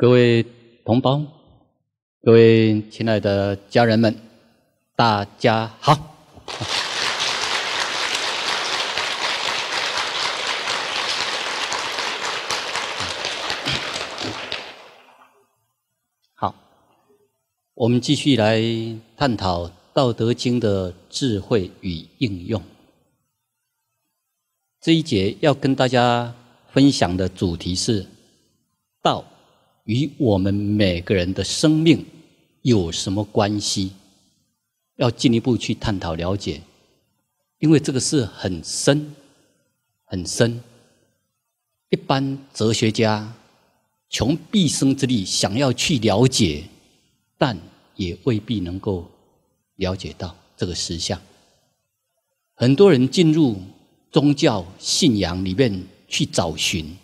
各位同胞，各位亲爱的家人们，大家好。好，我们继续来探讨《道德经》的智慧与应用。这一节要跟大家分享的主题是道。与我们每个人的生命有什么关系？要进一步去探讨了解，因为这个是很深很深。一般哲学家穷毕生之力想要去了解，但也未必能够了解到这个实相。很多人进入宗教信仰里面去找寻，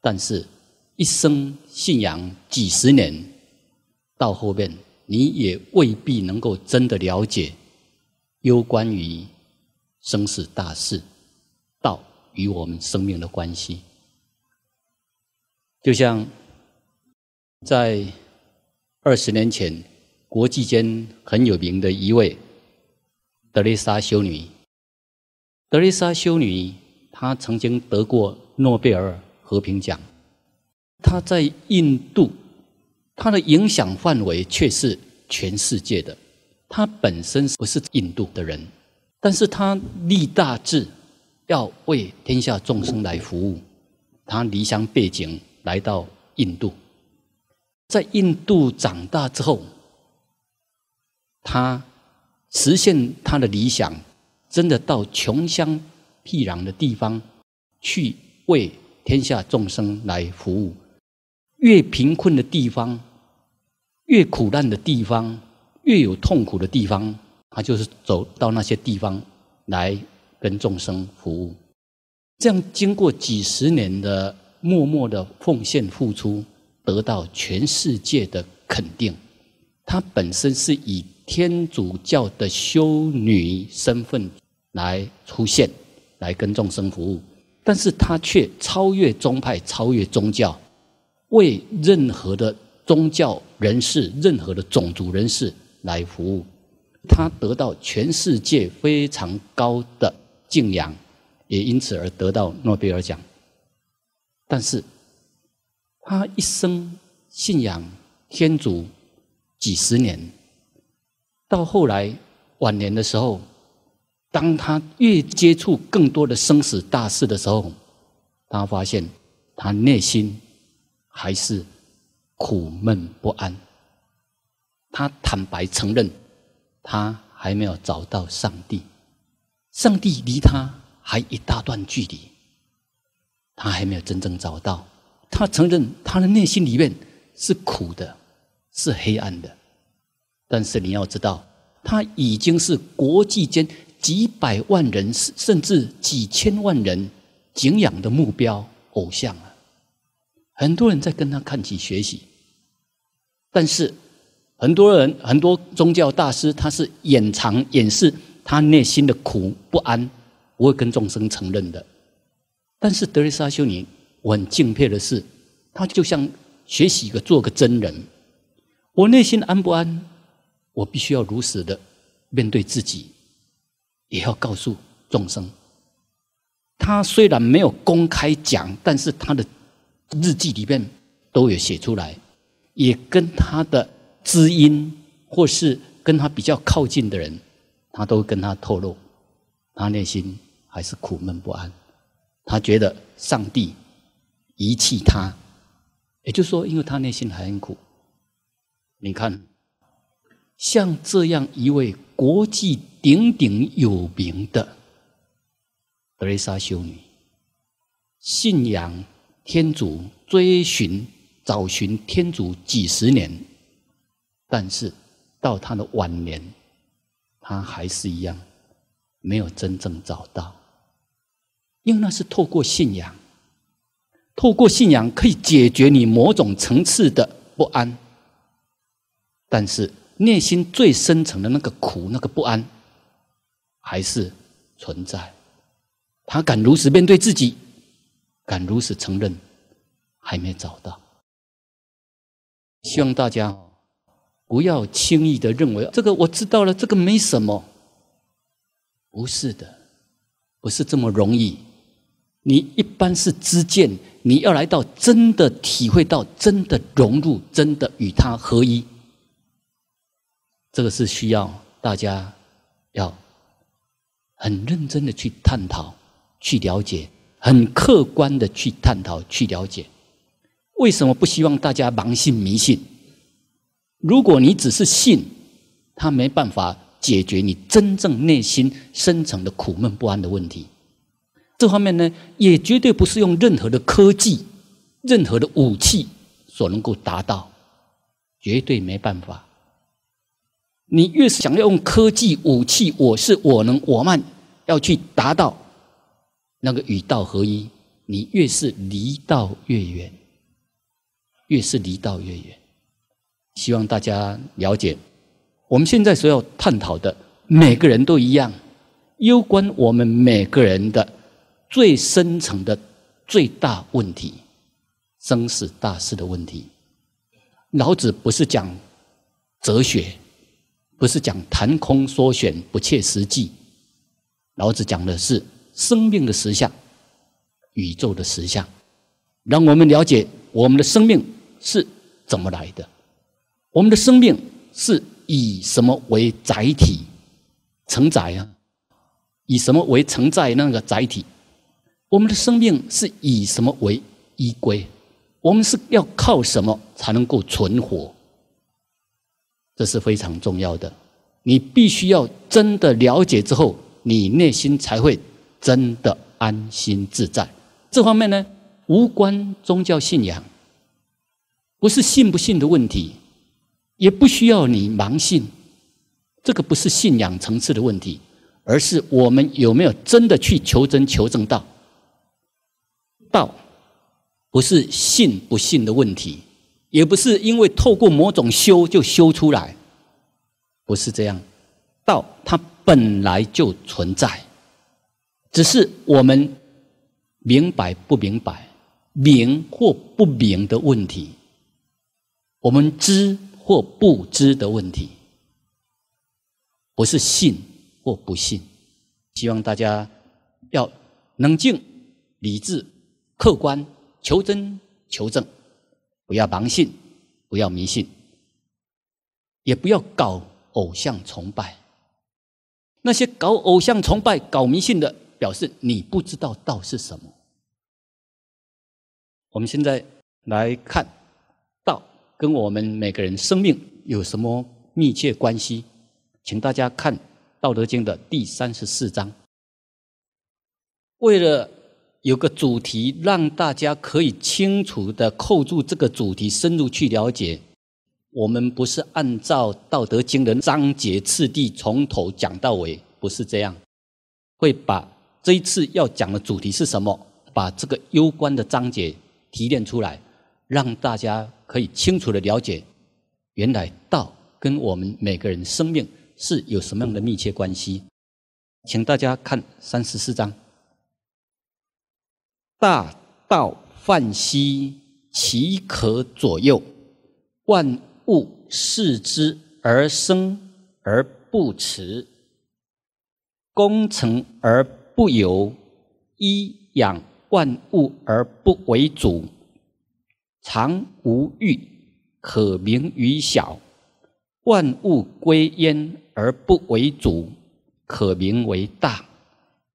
但是。一生信仰几十年，到后面你也未必能够真的了解，有关于生死大事、道与我们生命的关系。就像在二十年前，国际间很有名的一位德丽莎修女，德丽莎修女她曾经得过诺贝尔和平奖。他在印度，他的影响范围却是全世界的。他本身不是印度的人，但是他立大志，要为天下众生来服务。他离乡背景来到印度，在印度长大之后，他实现他的理想，真的到穷乡僻壤的地方去为天下众生来服务。越贫困的地方，越苦难的地方，越有痛苦的地方，他就是走到那些地方来跟众生服务。这样经过几十年的默默的奉献付出，得到全世界的肯定。他本身是以天主教的修女身份来出现，来跟众生服务，但是他却超越宗派，超越宗教。为任何的宗教人士、任何的种族人士来服务，他得到全世界非常高的敬仰，也因此而得到诺贝尔奖。但是，他一生信仰天主几十年，到后来晚年的时候，当他越接触更多的生死大事的时候，他发现他内心。还是苦闷不安，他坦白承认，他还没有找到上帝，上帝离他还一大段距离，他还没有真正找到。他承认他的内心里面是苦的，是黑暗的。但是你要知道，他已经是国际间几百万人甚至几千万人敬仰的目标偶像了。很多人在跟他看齐学习，但是很多人很多宗教大师，他是掩藏掩饰他内心的苦不安，不会跟众生承认的。但是德瑞莎修尼，我很敬佩的是，他就像学习一个做个真人。我内心安不安？我必须要如实的面对自己，也要告诉众生。他虽然没有公开讲，但是他的。日记里面都有写出来，也跟他的知音，或是跟他比较靠近的人，他都跟他透露，他内心还是苦闷不安，他觉得上帝遗弃他，也就是说，因为他内心还很苦。你看，像这样一位国际鼎鼎有名的德蕾莎修女，信仰。天主追寻、找寻天主几十年，但是到他的晚年，他还是一样没有真正找到，因为那是透过信仰，透过信仰可以解决你某种层次的不安，但是内心最深层的那个苦、那个不安还是存在。他敢如实面对自己。敢如实承认，还没找到。希望大家不要轻易的认为这个我知道了，这个没什么。不是的，不是这么容易。你一般是知见，你要来到真的体会到，真的融入，真的与他合一。这个是需要大家要很认真的去探讨，去了解。很客观的去探讨、去了解，为什么不希望大家盲信迷信？如果你只是信，他没办法解决你真正内心深层的苦闷不安的问题。这方面呢，也绝对不是用任何的科技、任何的武器所能够达到，绝对没办法。你越是想要用科技武器，我是我能、我们要去达到。那个与道合一，你越是离道越远，越是离道越远。希望大家了解，我们现在所要探讨的，每个人都一样，攸关我们每个人的最深层的、最大问题——生死大事的问题。老子不是讲哲学，不是讲谈空说玄不切实际，老子讲的是。生命的实相，宇宙的实相，让我们了解我们的生命是怎么来的。我们的生命是以什么为载体承载啊？以什么为承载那个载体？我们的生命是以什么为依归？我们是要靠什么才能够存活？这是非常重要的。你必须要真的了解之后，你内心才会。真的安心自在，这方面呢，无关宗教信仰，不是信不信的问题，也不需要你盲信，这个不是信仰层次的问题，而是我们有没有真的去求真求正道。道不是信不信的问题，也不是因为透过某种修就修出来，不是这样，道它本来就存在。只是我们明白不明白、明或不明的问题，我们知或不知的问题，不是信或不信。希望大家要冷静、理智、客观、求真求证，不要盲信，不要迷信，也不要搞偶像崇拜。那些搞偶像崇拜、搞迷信的。表示你不知道道是什么。我们现在来看道跟我们每个人生命有什么密切关系，请大家看《道德经》的第三十四章。为了有个主题，让大家可以清楚的扣住这个主题，深入去了解。我们不是按照《道德经》的章节次第从头讲到尾，不是这样，会把。这一次要讲的主题是什么？把这个攸关的章节提炼出来，让大家可以清楚的了解，原来道跟我们每个人生命是有什么样的密切关系。请大家看三十四章：大道泛兮，其可左右；万物恃之而生，而不辞；功成而。不有，一养万物而不为主，常无欲，可名于小；万物归焉而不为主，可名为大。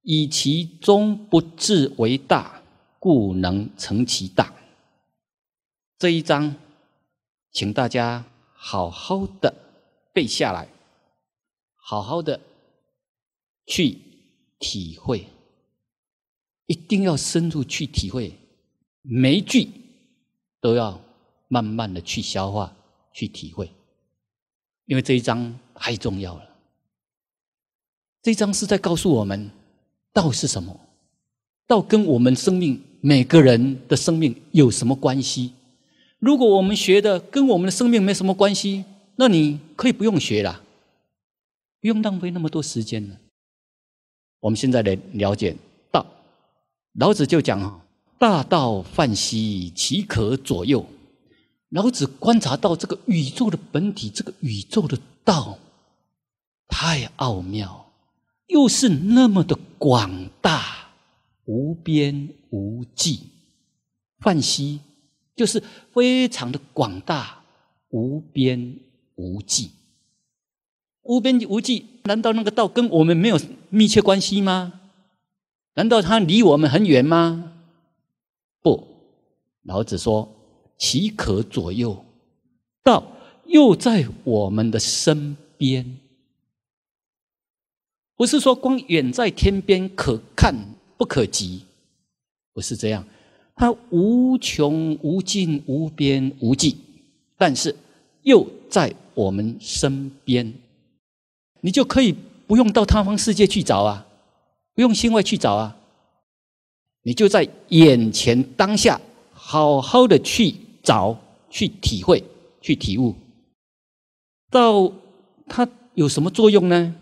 以其中不至为大，故能成其大。这一章，请大家好好的背下来，好好的去。体会，一定要深入去体会，每一句都要慢慢的去消化、去体会，因为这一章太重要了。这一章是在告诉我们，道是什么，道跟我们生命、每个人的生命有什么关系？如果我们学的跟我们的生命没什么关系，那你可以不用学了，不用浪费那么多时间了。我们现在来了解道，老子就讲大道泛兮，其可左右。”老子观察到这个宇宙的本体，这个宇宙的道，太奥妙，又是那么的广大无边无际。泛兮，就是非常的广大无边无际。无边无际，难道那个道跟我们没有密切关系吗？难道它离我们很远吗？不，老子说：“其可左右？”道又在我们的身边。不是说光远在天边可看不可及，不是这样。它无穷无尽、无边无际，但是又在我们身边。你就可以不用到他方世界去找啊，不用心外去找啊，你就在眼前当下，好好的去找、去体会、去体悟。到它有什么作用呢？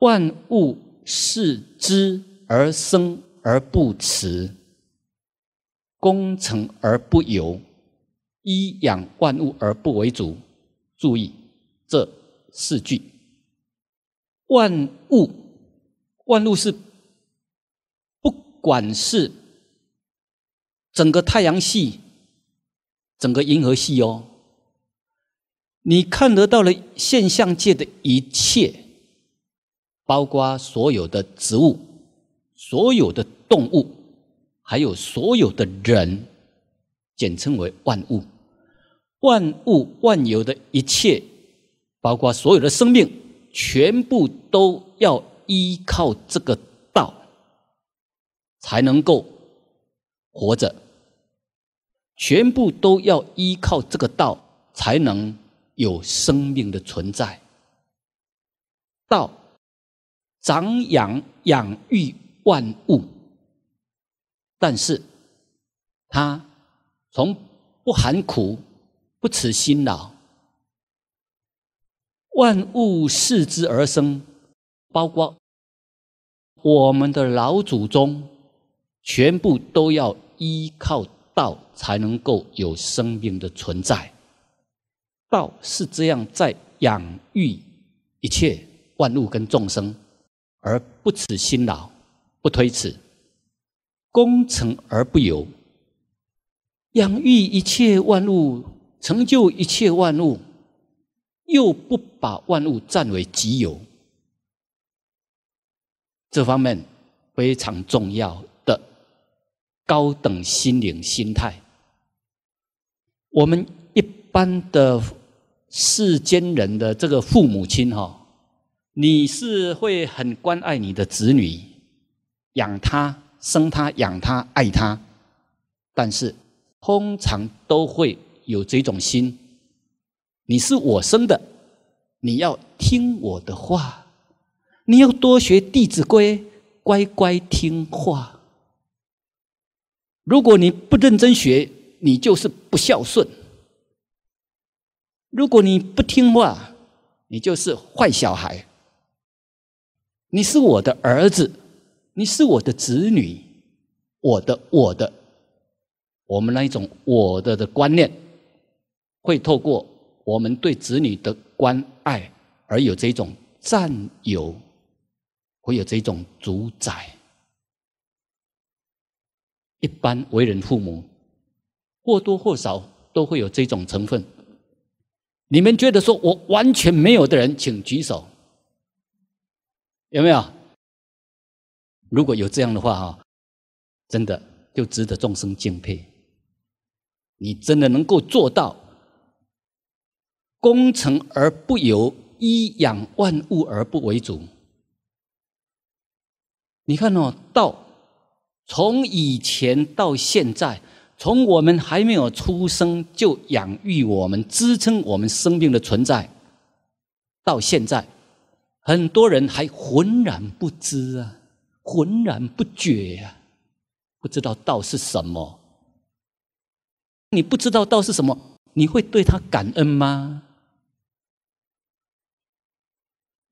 万物恃之而生而不辞，功成而不有，衣养万物而不为主。注意这四句。万物，万物是，不管是整个太阳系，整个银河系哦，你看得到了现象界的一切，包括所有的植物、所有的动物，还有所有的人，简称为万物，万物万有的一切，包括所有的生命。全部都要依靠这个道，才能够活着。全部都要依靠这个道，才能有生命的存在。道长养养育万物，但是它从不含苦，不辞辛劳。万物视之而生，包括我们的老祖宗，全部都要依靠道才能够有生命的存在。道是这样在养育一切万物跟众生，而不辞辛劳，不推辞，功成而不有，养育一切万物，成就一切万物。又不把万物占为己有，这方面非常重要的高等心灵心态。我们一般的世间人的这个父母亲哈，你是会很关爱你的子女，养他、生他、养他、爱他，但是通常都会有这种心。你是我生的，你要听我的话，你要多学《弟子规》，乖乖听话。如果你不认真学，你就是不孝顺；如果你不听话，你就是坏小孩。你是我的儿子，你是我的子女，我的我的，我们那一种“我的”的观念，会透过。我们对子女的关爱，而有这种占有，会有这种主宰。一般为人父母，或多或少都会有这种成分。你们觉得说我完全没有的人，请举手。有没有？如果有这样的话啊，真的就值得众生敬佩。你真的能够做到。功成而不有，一养万物而不为主。你看哦，道从以前到现在，从我们还没有出生就养育我们、支撑我们生命的存在，到现在，很多人还浑然不知啊，浑然不觉啊，不知道道是什么。你不知道道是什么，你会对他感恩吗？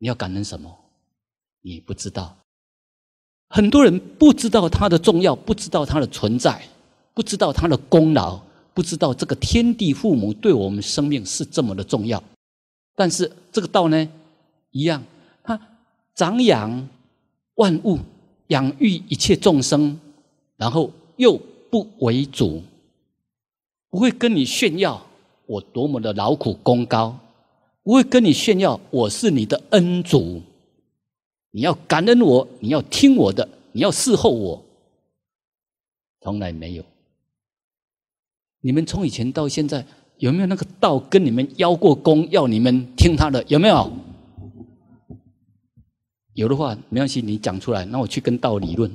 你要感恩什么？你不知道，很多人不知道它的重要，不知道它的存在，不知道它的功劳，不知道这个天地父母对我们生命是这么的重要。但是这个道呢，一样，它长养万物，养育一切众生，然后又不为主，不会跟你炫耀我多么的劳苦功高。不会跟你炫耀我是你的恩主，你要感恩我，你要听我的，你要侍候我，从来没有。你们从以前到现在有没有那个道跟你们邀过功，要你们听他的？有没有？有的话，没关系，你讲出来，那我去跟道理论。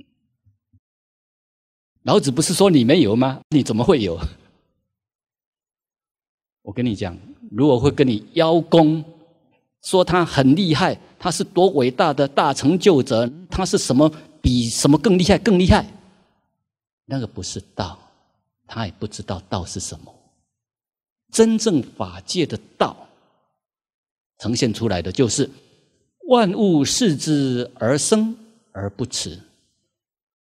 老子不是说你没有吗？你怎么会有？我跟你讲，如果会跟你邀功，说他很厉害，他是多伟大的大成就者，他是什么比什么更厉害，更厉害，那个不是道，他也不知道道是什么。真正法界的道，呈现出来的就是万物视之而生而不辞，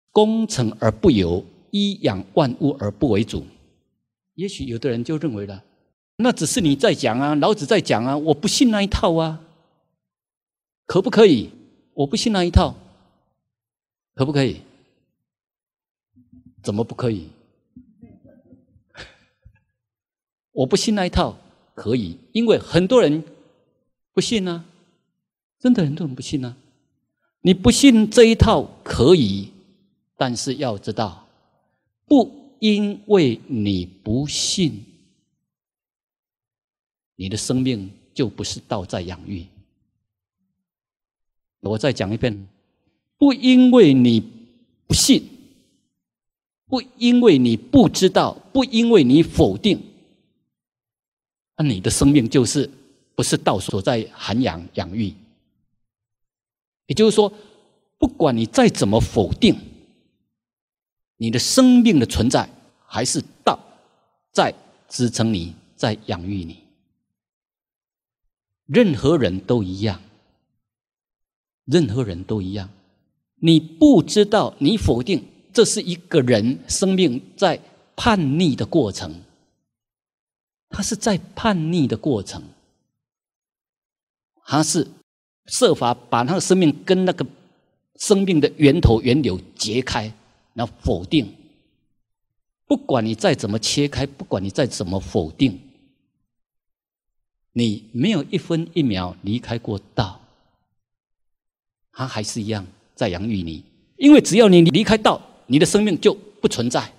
功成而不有，一养万物而不为主。也许有的人就认为呢？那只是你在讲啊，老子在讲啊，我不信那一套啊，可不可以？我不信那一套，可不可以？怎么不可以？我不信那一套，可以，因为很多人不信啊，真的很多人不信啊。你不信这一套可以，但是要知道，不因为你不信。你的生命就不是道在养育。我再讲一遍，不因为你不信，不因为你不知道，不因为你否定，那你的生命就是不是道所在涵养养育。也就是说，不管你再怎么否定，你的生命的存在还是道在支撑你，在养育你。任何人都一样，任何人都一样。你不知道，你否定，这是一个人生命在叛逆的过程，他是在叛逆的过程，还是设法把他的生命跟那个生命的源头源流截开，然后否定。不管你再怎么切开，不管你再怎么否定。你没有一分一秒离开过道，他还是一样在养育你。因为只要你离开道，你的生命就不存在，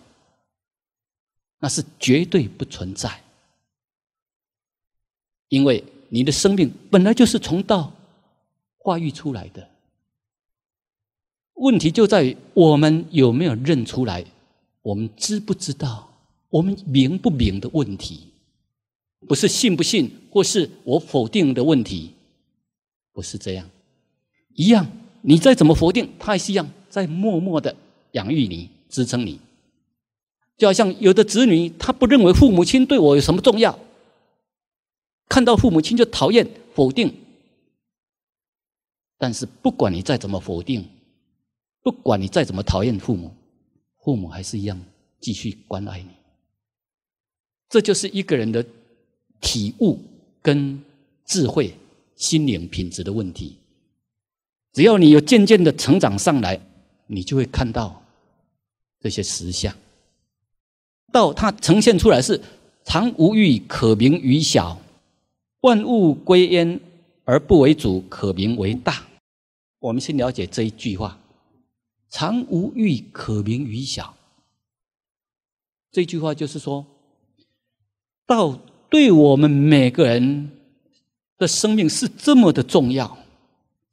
那是绝对不存在。因为你的生命本来就是从道化育出来的。问题就在于我们有没有认出来，我们知不知道，我们明不明的问题。不是信不信，或是我否定的问题，不是这样。一样，你再怎么否定，他还是一样在默默的养育你、支撑你。就好像有的子女，他不认为父母亲对我有什么重要，看到父母亲就讨厌、否定。但是不管你再怎么否定，不管你再怎么讨厌父母，父母还是一样继续关爱你。这就是一个人的。体悟跟智慧、心灵品质的问题，只要你有渐渐的成长上来，你就会看到这些实相。道它呈现出来是“常无欲，可名于小；万物归焉而不为主，可名为大。”我们先了解这一句话：“常无欲，可名于小。”这句话就是说，道。对我们每个人的生命是这么的重要，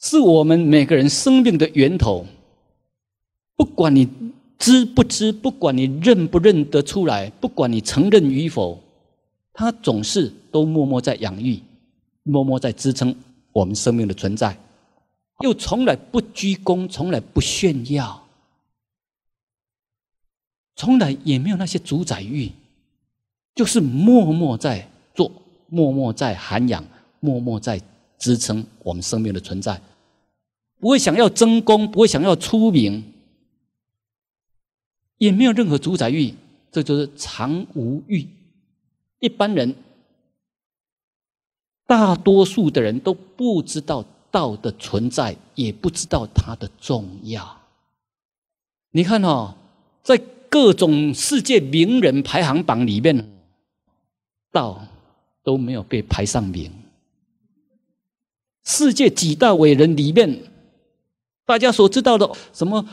是我们每个人生命的源头。不管你知不知，不管你认不认得出来，不管你承认与否，它总是都默默在养育，默默在支撑我们生命的存在，又从来不鞠躬，从来不炫耀，从来也没有那些主宰欲。就是默默在做，默默在涵养，默默在支撑我们生命的存在，不会想要争功，不会想要出名，也没有任何主宰欲，这就是常无欲。一般人，大多数的人都不知道道的存在，也不知道它的重要。你看哈，在各种世界名人排行榜里面。道都没有被排上名。世界几大伟人里面，大家所知道的，什么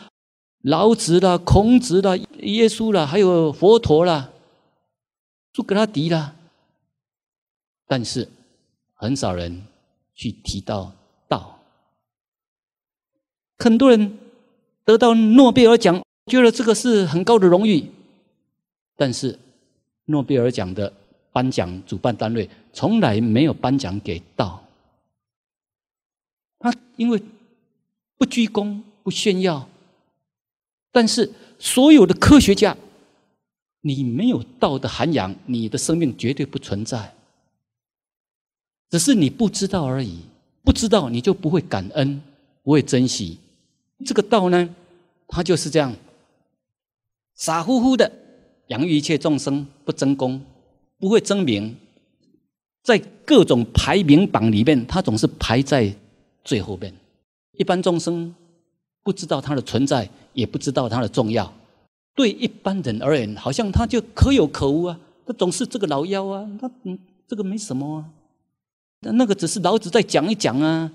老子啦、孔子啦、耶稣啦、还有佛陀啦、苏格拉底啦，但是很少人去提到道。很多人得到诺贝尔奖，觉得这个是很高的荣誉，但是诺贝尔奖的。颁奖主办单位从来没有颁奖给道，他因为不鞠躬不炫耀，但是所有的科学家，你没有道的涵养，你的生命绝对不存在，只是你不知道而已。不知道你就不会感恩，不会珍惜。这个道呢，他就是这样傻乎乎的养育一切众生，不争功。不会争名，在各种排名榜里面，他总是排在最后边。一般众生不知道他的存在，也不知道他的重要。对一般人而言，好像他就可有可无啊。他总是这个老妖啊，他嗯，这个没什么啊。那那个只是老子在讲一讲啊，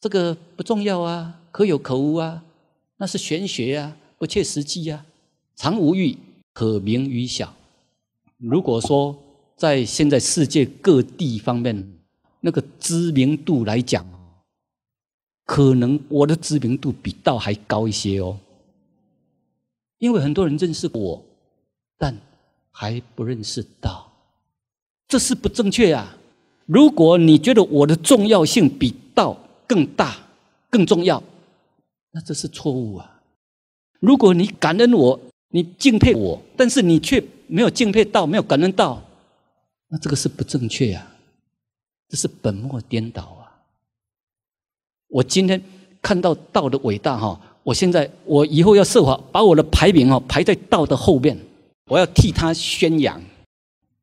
这个不重要啊，可有可无啊。那是玄学啊，不切实际啊。常无欲，可名于小。如果说。在现在世界各地方面，那个知名度来讲可能我的知名度比道还高一些哦。因为很多人认识我，但还不认识道，这是不正确呀。如果你觉得我的重要性比道更大、更重要，那这是错误啊。如果你感恩我，你敬佩我，但是你却没有敬佩道，没有感恩道。那这个是不正确呀，这是本末颠倒啊！我今天看到道的伟大哈，我现在我以后要设法把我的排名哦排在道的后面，我要替他宣扬。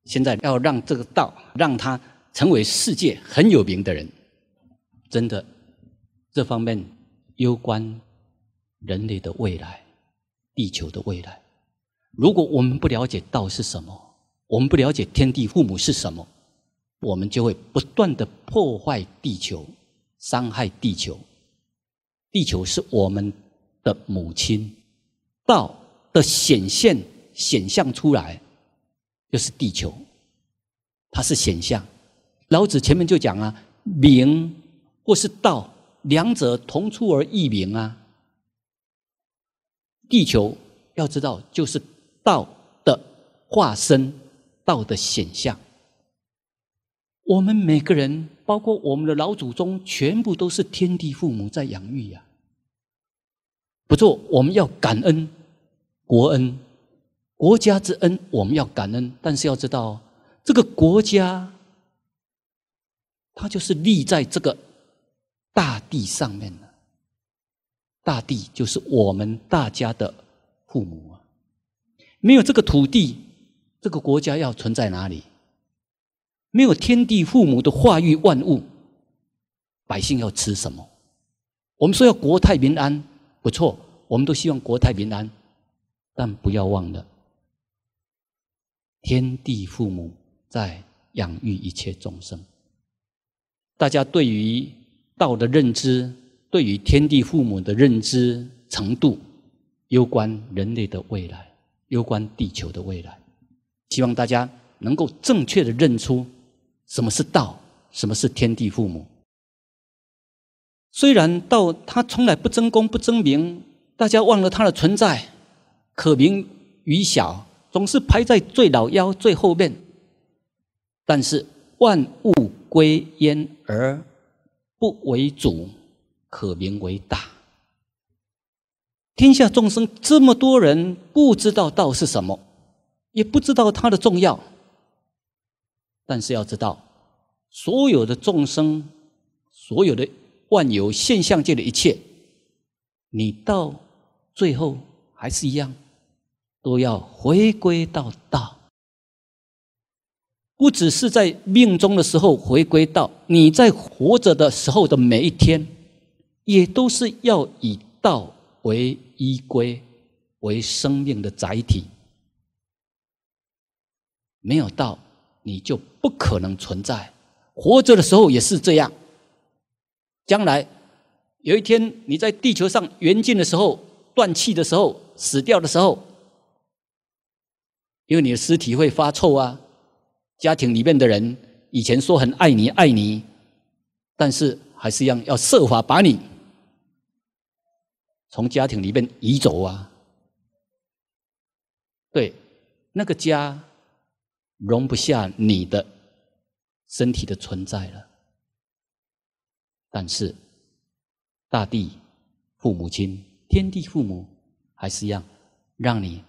现在要让这个道让他成为世界很有名的人，真的这方面攸关人类的未来、地球的未来。如果我们不了解道是什么？我们不了解天地父母是什么，我们就会不断的破坏地球，伤害地球。地球是我们的母亲，道的显现、显象出来就是地球，它是显象。老子前面就讲啊，名或是道，两者同出而异名啊。地球要知道就是道的化身。道的显象，我们每个人，包括我们的老祖宗，全部都是天地父母在养育呀。不错，我们要感恩国恩、国家之恩，我们要感恩。但是要知道，这个国家，它就是立在这个大地上面的，大地就是我们大家的父母啊。没有这个土地。这个国家要存在哪里？没有天地父母的化育万物，百姓要吃什么？我们说要国泰民安，不错，我们都希望国泰民安，但不要忘了，天地父母在养育一切众生。大家对于道的认知，对于天地父母的认知程度，攸关人类的未来，攸关地球的未来。希望大家能够正确的认出什么是道，什么是天地父母。虽然道他从来不争功不争名，大家忘了他的存在，可名与小，总是排在最老幺最后面。但是万物归焉而不为主，可名为大。天下众生这么多人，不知道道是什么。也不知道它的重要，但是要知道，所有的众生，所有的万有现象界的一切，你到最后还是一样，都要回归到道。不只是在命中的时候回归到，你在活着的时候的每一天，也都是要以道为依归，为生命的载体。没有道，你就不可能存在。活着的时候也是这样。将来有一天你在地球上圆近的时候，断气的时候，死掉的时候，因为你的尸体会发臭啊。家庭里面的人以前说很爱你，爱你，但是还是一样要设法把你从家庭里面移走啊。对，那个家。容不下你的身体的存在了，但是大地、父母亲、天地父母，还是样让你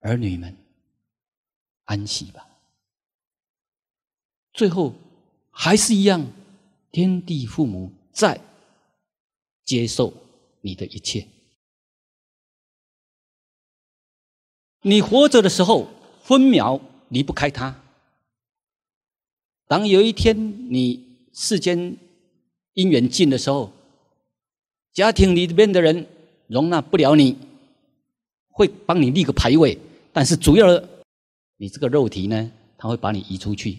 儿女们安息吧。最后还是一样，天地父母在接受你的一切。你活着的时候。分秒离不开它。当有一天你世间因缘尽的时候，家庭里边的人容纳不了你，会帮你立个牌位，但是主要的，你这个肉体呢，他会把你移出去，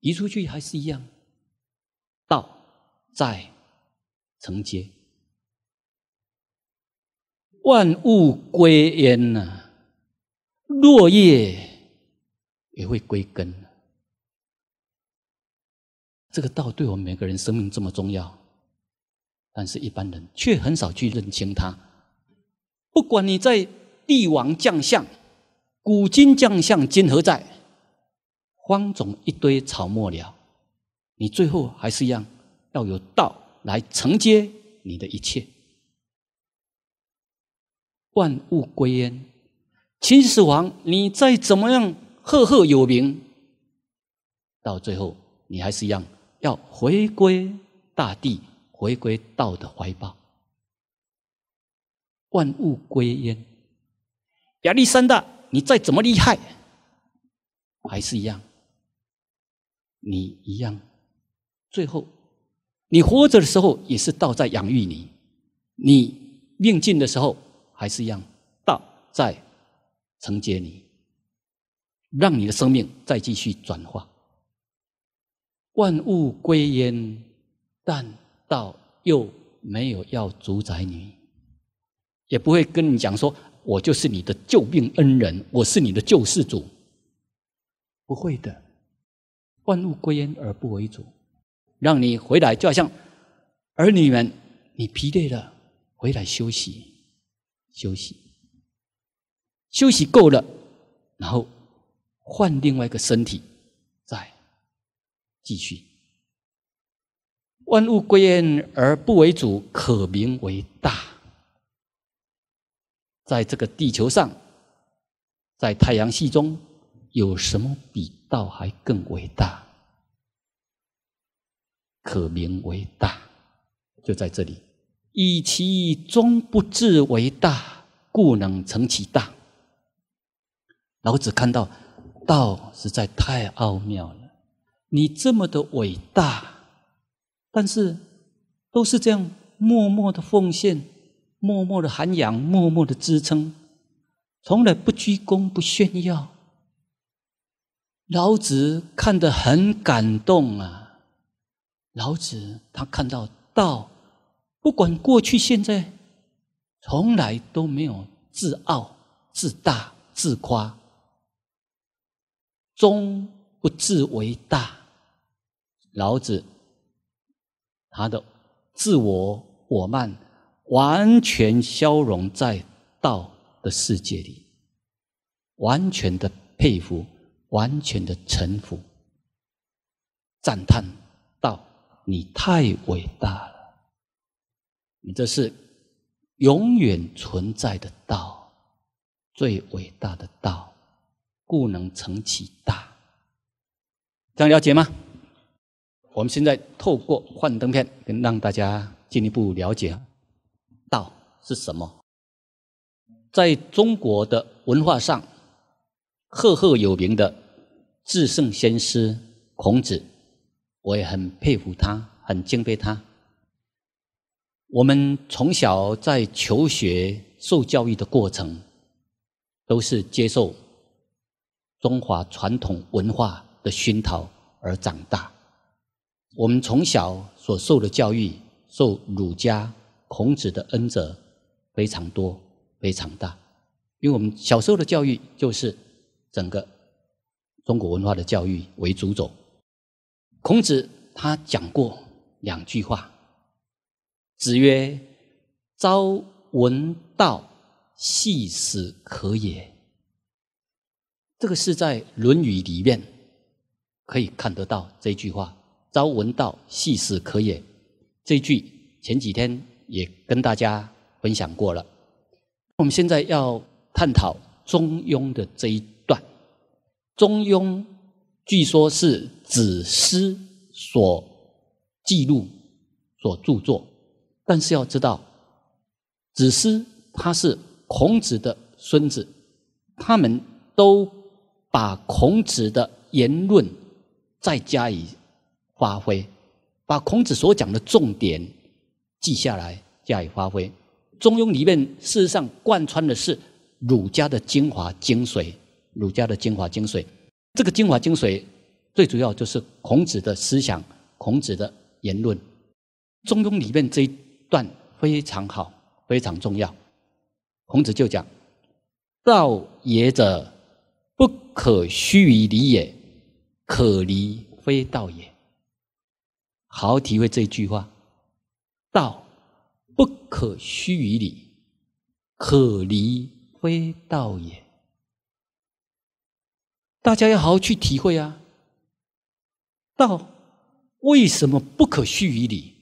移出去还是一样，道在承接，万物归焉呐。落叶也会归根。这个道对我们每个人生命这么重要，但是一般人却很少去认清它。不管你在帝王将相，古今将相今何在？荒冢一堆草没了，你最后还是一样，要有道来承接你的一切。万物归焉。秦始皇，你再怎么样赫赫有名，到最后你还是一样要回归大地，回归道的怀抱，万物归焉。亚历山大，你再怎么厉害，还是一样，你一样，最后你活着的时候也是道在养育你，你命尽的时候还是一样，道在。承接你，让你的生命再继续转化。万物归焉，但道又没有要主宰你，也不会跟你讲说：“我就是你的救命恩人，我是你的救世主。”不会的，万物归焉而不为主，让你回来，就好像儿女们，你疲累了，回来休息，休息。休息够了，然后换另外一个身体，再继续。万物归焉而不为主，可名为大。在这个地球上，在太阳系中，有什么比道还更伟大？可名为大，就在这里。以其中不至为大，故能成其大。老子看到道实在太奥妙了，你这么的伟大，但是都是这样默默的奉献，默默的涵养，默默的支撑，从来不居功不炫耀。老子看得很感动啊！老子他看到道，不管过去现在，从来都没有自傲、自大、自夸。终不自为大，老子他的自我我慢完全消融在道的世界里，完全的佩服，完全的臣服，赞叹道：“你太伟大了！你这是永远存在的道，最伟大的道。”故能成其大，这样了解吗？我们现在透过幻灯片跟让大家进一步了解道是什么。在中国的文化上，赫赫有名的至圣先师孔子，我也很佩服他，很敬佩他。我们从小在求学、受教育的过程，都是接受。中华传统文化的熏陶而长大，我们从小所受的教育，受儒家孔子的恩泽非常多、非常大，因为我们小时候的教育就是整个中国文化的教育为主轴。孔子他讲过两句话：“子曰，朝闻道，夕死可也。”这个是在《论语》里面可以看得到这句话：“朝闻道，夕死可也。”这句前几天也跟大家分享过了。我们现在要探讨《中庸》的这一段，《中庸》据说是子思所记录、所著作，但是要知道，子思他是孔子的孙子，他们都。把孔子的言论再加以发挥，把孔子所讲的重点记下来加以发挥。《中庸》里面事实上贯穿的是儒家的精华精髓，儒家的精华精髓。这个精华精髓最主要就是孔子的思想，孔子的言论。《中庸》里面这一段非常好，非常重要。孔子就讲：“道也者。”不可须臾理也，可离非道也。好好体会这句话：道不可须臾理，可离非道也。大家要好好去体会啊！道为什么不可须臾理？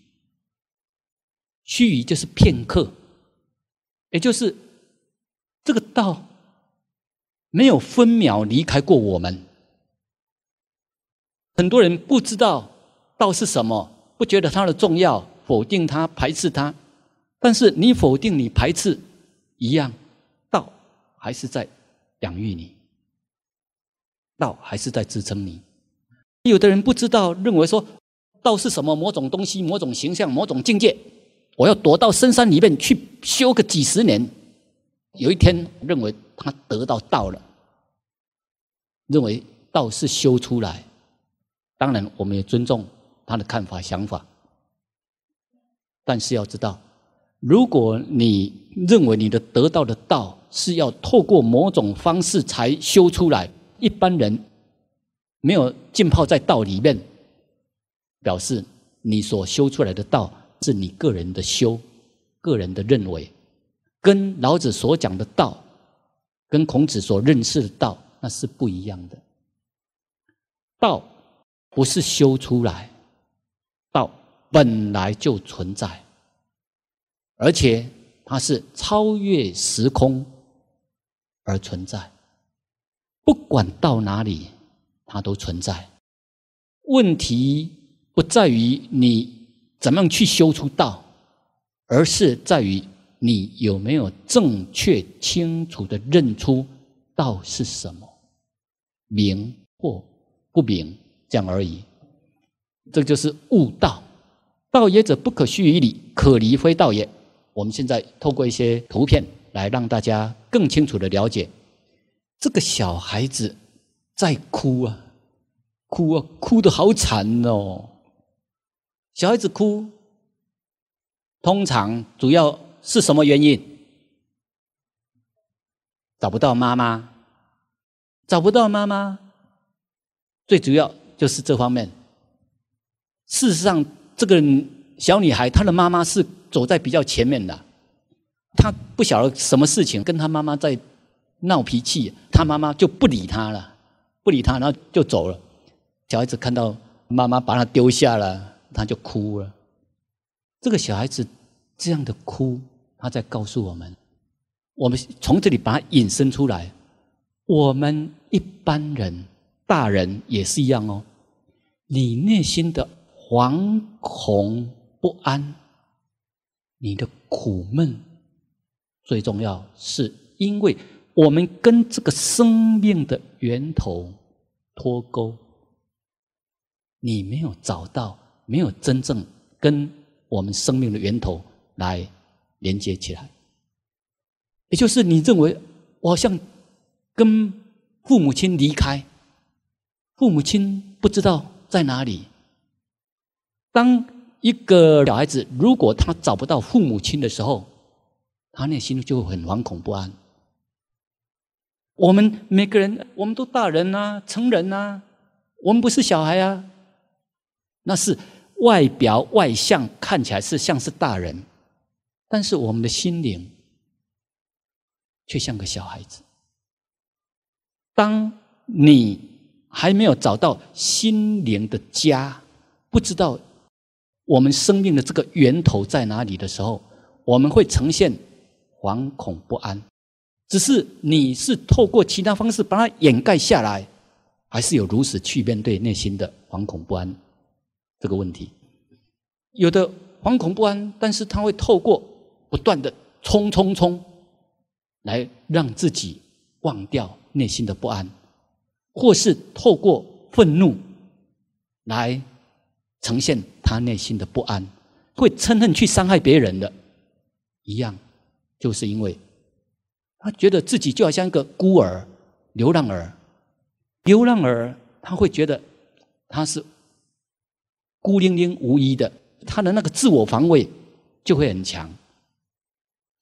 须臾就是片刻，也就是这个道。没有分秒离开过我们。很多人不知道道是什么，不觉得它的重要，否定它，排斥它。但是你否定你排斥，一样，道还是在养育你，道还是在支撑你。有的人不知道，认为说道是什么某种东西、某种形象、某种境界，我要躲到深山里面去修个几十年。有一天，认为他得到道了，认为道是修出来。当然，我们也尊重他的看法、想法。但是要知道，如果你认为你的得到的道是要透过某种方式才修出来，一般人没有浸泡在道里面，表示你所修出来的道是你个人的修，个人的认为。跟老子所讲的道，跟孔子所认识的道，那是不一样的。道不是修出来，道本来就存在，而且它是超越时空而存在。不管到哪里，它都存在。问题不在于你怎么样去修出道，而是在于。你有没有正确清楚的认出道是什么？明或不明，这样而已。这就是悟道。道也者，不可虚于理，可离非道也。我们现在透过一些图片来让大家更清楚的了解。这个小孩子在哭啊，哭啊，哭得好惨哦。小孩子哭，通常主要。是什么原因？找不到妈妈，找不到妈妈，最主要就是这方面。事实上，这个小女孩她的妈妈是走在比较前面的。她不晓得什么事情，跟她妈妈在闹脾气，她妈妈就不理她了，不理她，然后就走了。小孩子看到妈妈把她丢下了，她就哭了。这个小孩子这样的哭。他在告诉我们，我们从这里把它引申出来，我们一般人、大人也是一样哦。你内心的惶恐不安，你的苦闷，最重要是因为我们跟这个生命的源头脱钩，你没有找到，没有真正跟我们生命的源头来。连接起来，也就是你认为，我好像跟父母亲离开，父母亲不知道在哪里。当一个小孩子如果他找不到父母亲的时候，他内心就很惶恐不安。我们每个人，我们都大人呐，成人呐，我们不是小孩啊，那是外表外向，看起来是像是大人。但是我们的心灵却像个小孩子。当你还没有找到心灵的家，不知道我们生命的这个源头在哪里的时候，我们会呈现惶恐不安。只是你是透过其他方式把它掩盖下来，还是有如此去面对内心的惶恐不安这个问题？有的惶恐不安，但是他会透过。不断的冲冲冲，来让自己忘掉内心的不安，或是透过愤怒来呈现他内心的不安，会嗔恨去伤害别人的一样，就是因为他觉得自己就好像一个孤儿、流浪儿、流浪儿，他会觉得他是孤零零、无依的，他的那个自我防卫就会很强。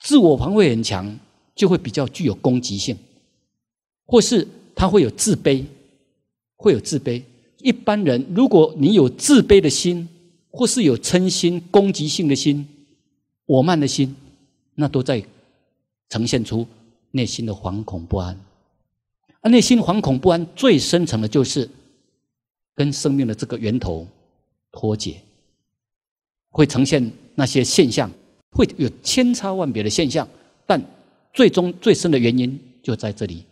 自我防卫很强，就会比较具有攻击性，或是他会有自卑，会有自卑。一般人如果你有自卑的心，或是有嗔心、攻击性的心、我慢的心，那都在呈现出内心的惶恐不安。而内心惶恐不安最深层的就是跟生命的这个源头脱节，会呈现那些现象。会有千差万别的现象，但最终最深的原因就在这里。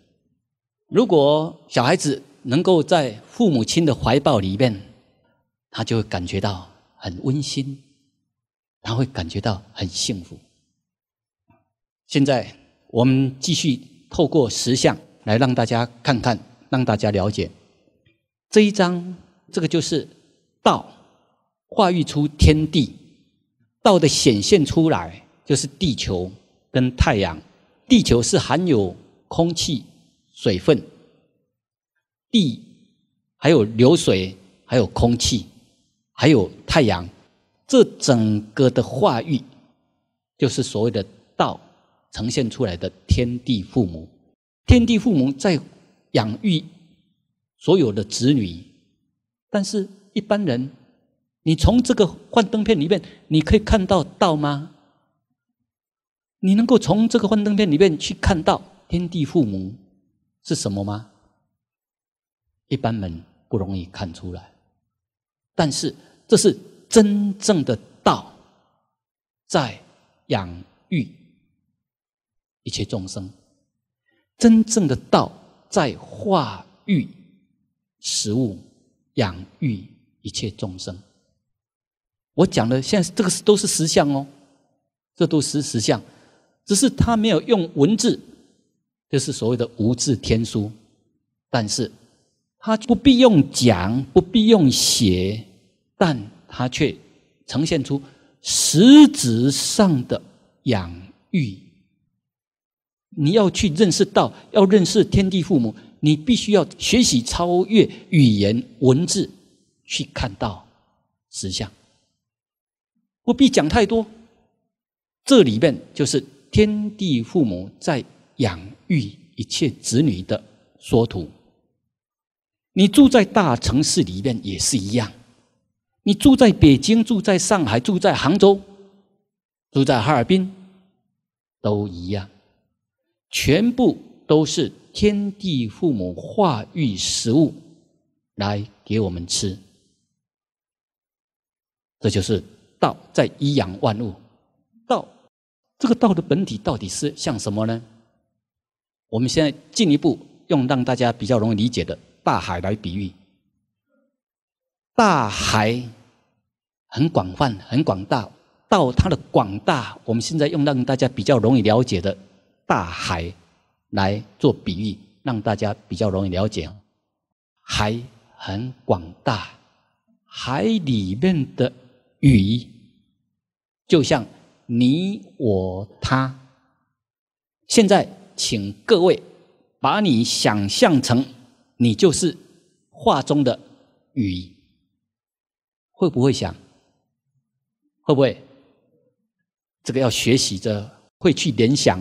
如果小孩子能够在父母亲的怀抱里面，他就会感觉到很温馨，他会感觉到很幸福。现在我们继续透过实相来让大家看看，让大家了解这一章，这个就是道，化育出天地。道的显现出来，就是地球跟太阳。地球是含有空气、水分、地，还有流水，还有空气，还有太阳。这整个的化育，就是所谓的道呈现出来的天地父母。天地父母在养育所有的子女，但是一般人。你从这个幻灯片里面，你可以看到道吗？你能够从这个幻灯片里面去看到天地父母是什么吗？一般们不容易看出来，但是这是真正的道在养育一切众生，真正的道在化育食物，养育一切众生。我讲的现在这个是都是实相哦，这都是实相，只是他没有用文字，这是所谓的无字天书。但是，他不必用讲，不必用写，但他却呈现出实质上的养育。你要去认识到，要认识天地父母，你必须要学习超越语言文字去看到实相。不必讲太多，这里面就是天地父母在养育一切子女的缩图。你住在大城市里面也是一样，你住在北京、住在上海、住在杭州、住在哈尔滨，都一样，全部都是天地父母化育食物来给我们吃，这就是。道在一养万物，道这个道的本体到底是像什么呢？我们现在进一步用让大家比较容易理解的大海来比喻，大海很广泛很广大，道它的广大，我们现在用让大家比较容易了解的大海来做比喻，让大家比较容易了解，海很广大，海里面的。鱼，就像你、我、他。现在，请各位把你想象成你就是画中的雨，会不会想？会不会？这个要学习着会去联想。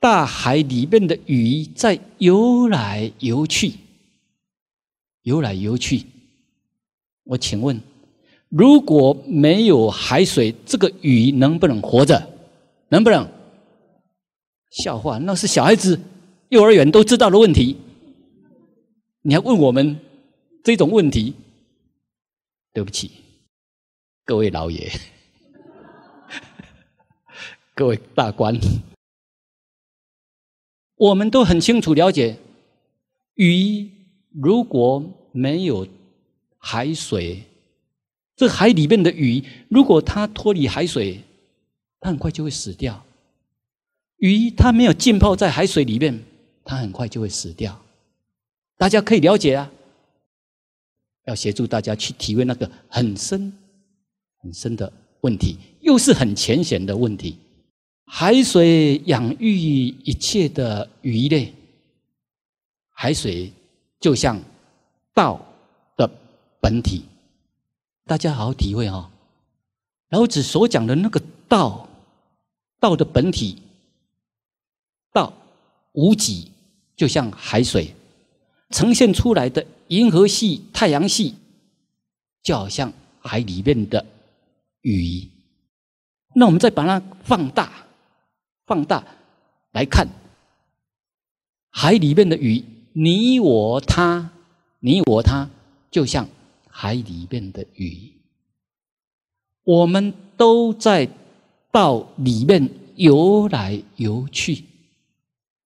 大海里面的鱼在游来游去，游来游去。我请问。如果没有海水，这个鱼能不能活着？能不能？笑话，那是小孩子、幼儿园都知道的问题。你还问我们这种问题？对不起，各位老爷，各位大官，我们都很清楚了解，鱼如果没有海水。这海里面的鱼，如果它脱离海水，它很快就会死掉。鱼它没有浸泡在海水里面，它很快就会死掉。大家可以了解啊，要协助大家去体会那个很深、很深的问题，又是很浅显的问题。海水养育一切的鱼类，海水就像道的本体。大家好好体会哦，老子所讲的那个道，道的本体，道无极，就像海水呈现出来的银河系、太阳系，就好像海里面的鱼。那我们再把它放大、放大来看，海里面的鱼，你我他，你我他，就像。海里面的鱼，我们都在道里面游来游去，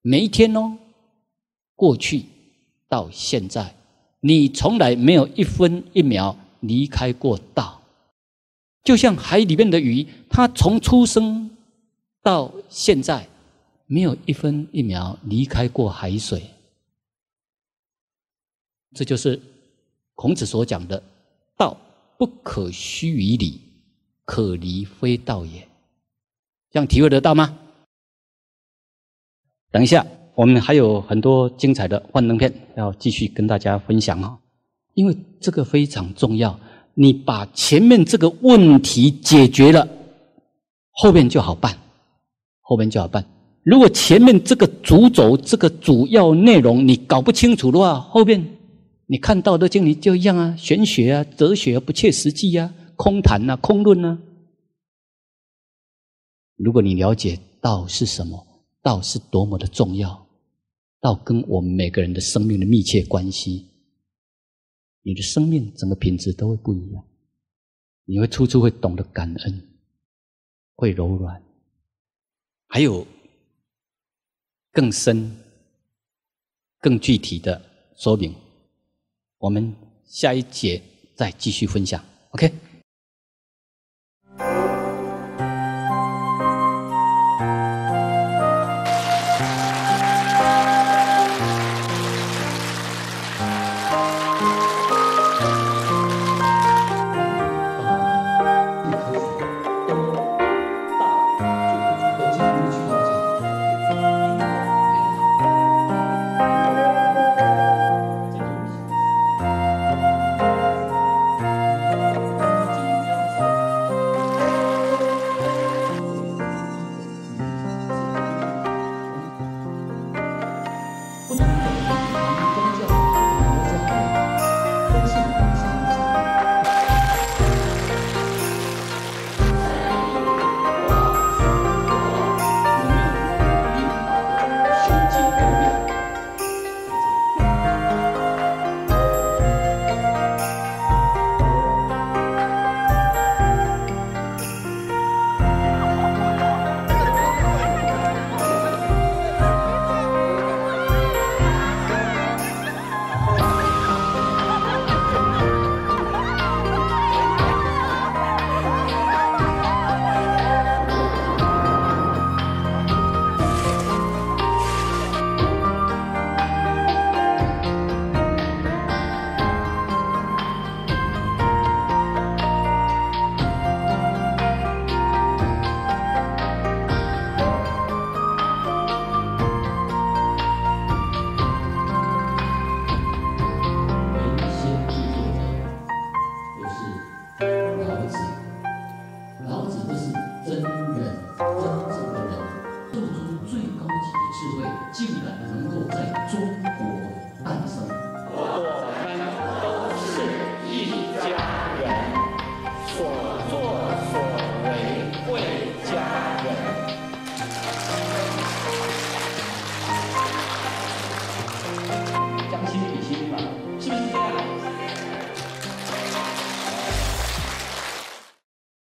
每一天哦，过去到现在，你从来没有一分一秒离开过道。就像海里面的鱼，它从出生到现在，没有一分一秒离开过海水。这就是。孔子所讲的“道不可虚于理，可离非道也”，这样体会得到吗？等一下，我们还有很多精彩的幻灯片要继续跟大家分享哦，因为这个非常重要，你把前面这个问题解决了，后面就好办，后面就好办。如果前面这个主轴、这个主要内容你搞不清楚的话，后面……你看《道德经》，你就一样啊，玄学啊，哲学不切实际呀，空谈呐，空论呐。如果你了解道是什么，道是多么的重要，道跟我们每个人的生命的密切关系，你的生命整个品质都会不一样。你会处处会懂得感恩，会柔软，还有更深、更具体的说明。我们下一节再继续分享，OK。